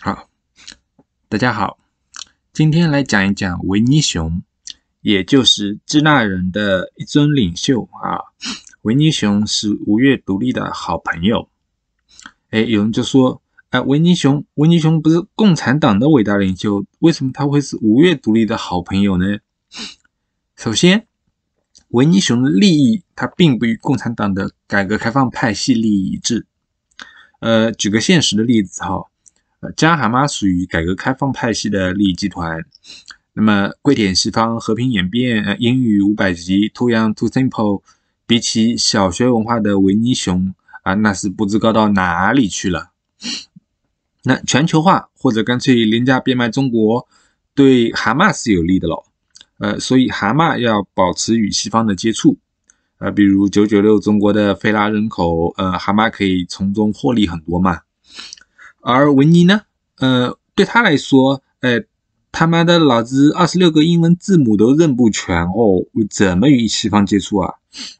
好，大家好，今天来讲一讲维尼熊，也就是支那人的一尊领袖啊。维尼熊是吴越独立的好朋友。哎，有人就说，哎，维尼熊，维尼熊不是共产党的伟大领袖，为什么他会是吴越独立的好朋友呢？首先，维尼熊的利益他并不与共产党的改革开放派系利益一致。呃，举个现实的例子哈。呃，加蛤蟆属于改革开放派系的利益集团。那么，跪舔西方、和平演变、英语五百级、i m p l e 比起小学文化的维尼熊啊，那是不知高到哪里去了。那全球化或者干脆廉价变卖中国，对蛤蟆是有利的喽。呃，所以蛤蟆要保持与西方的接触。呃，比如九九六中国的非拉人口，呃，蛤蟆可以从中获利很多嘛。而文尼呢？呃，对他来说，呃，他妈的，老子二十六个英文字母都认不全哦，我怎么与西方接触啊？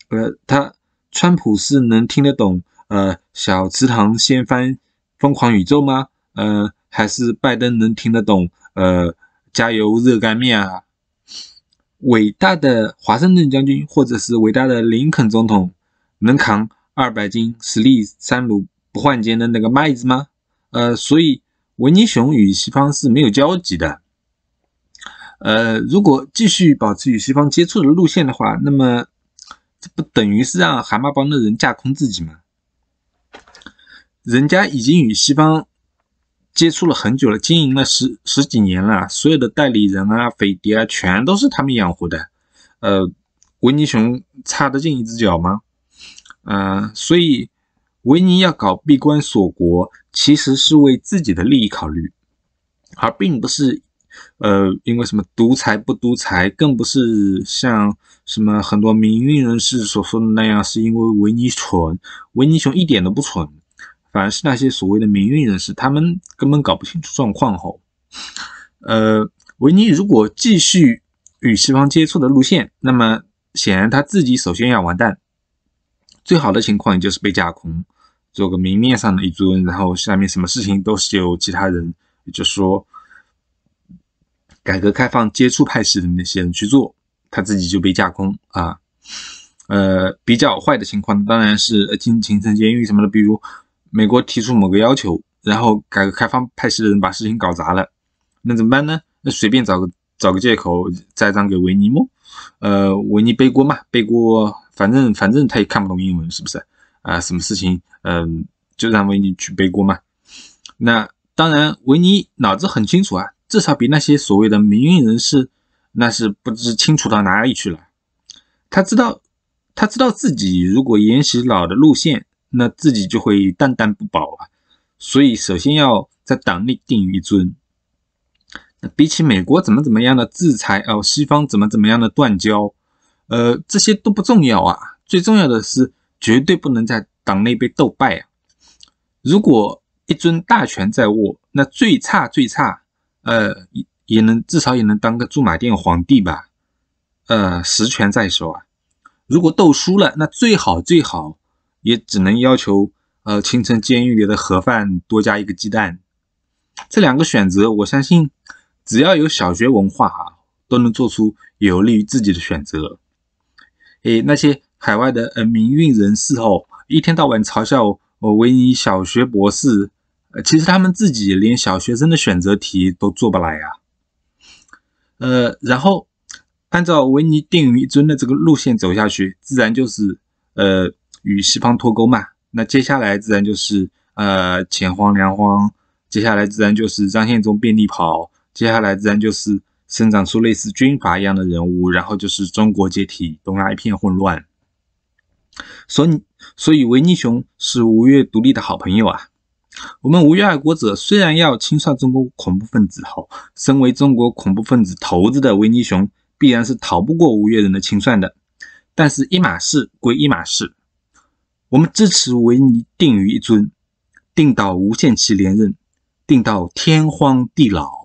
呃，他川普是能听得懂呃《小池塘》掀翻《疯狂宇宙》吗？呃，还是拜登能听得懂呃《加油热干面》啊？伟大的华盛顿将军，或者是伟大的林肯总统，能扛二百斤实力三卢不换肩的那个麦子吗？呃，所以维尼熊与西方是没有交集的。呃，如果继续保持与西方接触的路线的话，那么这不等于是让蛤蟆帮的人架空自己吗？人家已经与西方接触了很久了，经营了十十几年了，所有的代理人啊、匪谍啊，全都是他们养活的。呃，维尼熊插得进一只脚吗？嗯，所以。维尼要搞闭关锁国，其实是为自己的利益考虑，而并不是，呃，因为什么独裁不独裁，更不是像什么很多民运人士所说的那样，是因为维尼蠢，维尼熊一点都不蠢，反而是那些所谓的民运人士，他们根本搞不清楚状况。后，呃，维尼如果继续与西方接触的路线，那么显然他自己首先要完蛋，最好的情况也就是被架空。做个明面上的一尊，然后下面什么事情都是由其他人，就是说改革开放接触派系的那些人去做，他自己就被架空啊。呃，比较坏的情况当然是进行城监狱什么的。比如美国提出某个要求，然后改革开放派系的人把事情搞砸了，那怎么办呢？那随便找个找个借口栽赃给维尼莫，呃，维尼背锅嘛，背锅，反正反正他也看不懂英文，是不是？啊，什么事情，嗯，就让维尼去背锅嘛？那当然，维尼脑子很清楚啊，至少比那些所谓的民运人士，那是不知清楚到哪里去了。他知道，他知道自己如果沿袭老的路线，那自己就会旦旦不保啊。所以，首先要在党内定一尊。那比起美国怎么怎么样的制裁，呃，西方怎么怎么样的断交，呃，这些都不重要啊。最重要的是。绝对不能在党内被斗败啊！如果一尊大权在握，那最差最差，呃，也也能至少也能当个驻马店皇帝吧？呃，实权在手啊！如果斗输了，那最好最好，也只能要求，呃，清晨监狱里的盒饭多加一个鸡蛋。这两个选择，我相信，只要有小学文化啊，都能做出有利于自己的选择。哎，那些。海外的呃民运人士哦，一天到晚嘲笑我维尼小学博士，呃，其实他们自己连小学生的选择题都做不来呀。呃，然后按照维尼定于一尊的这个路线走下去，自然就是呃与西方脱钩嘛。那接下来自然就是呃钱荒粮荒，接下来自然就是张献忠遍地跑，接下来自然就是生长出类似军阀一样的人物，然后就是中国解体，东亚一片混乱。所以，所以维尼熊是吴越独立的好朋友啊！我们吴越爱国者虽然要清算中国恐怖分子，后，身为中国恐怖分子头子的维尼熊，必然是逃不过吴越人的清算的。但是，一码事归一码事，我们支持维尼定于一尊，定到无限期连任，定到天荒地老。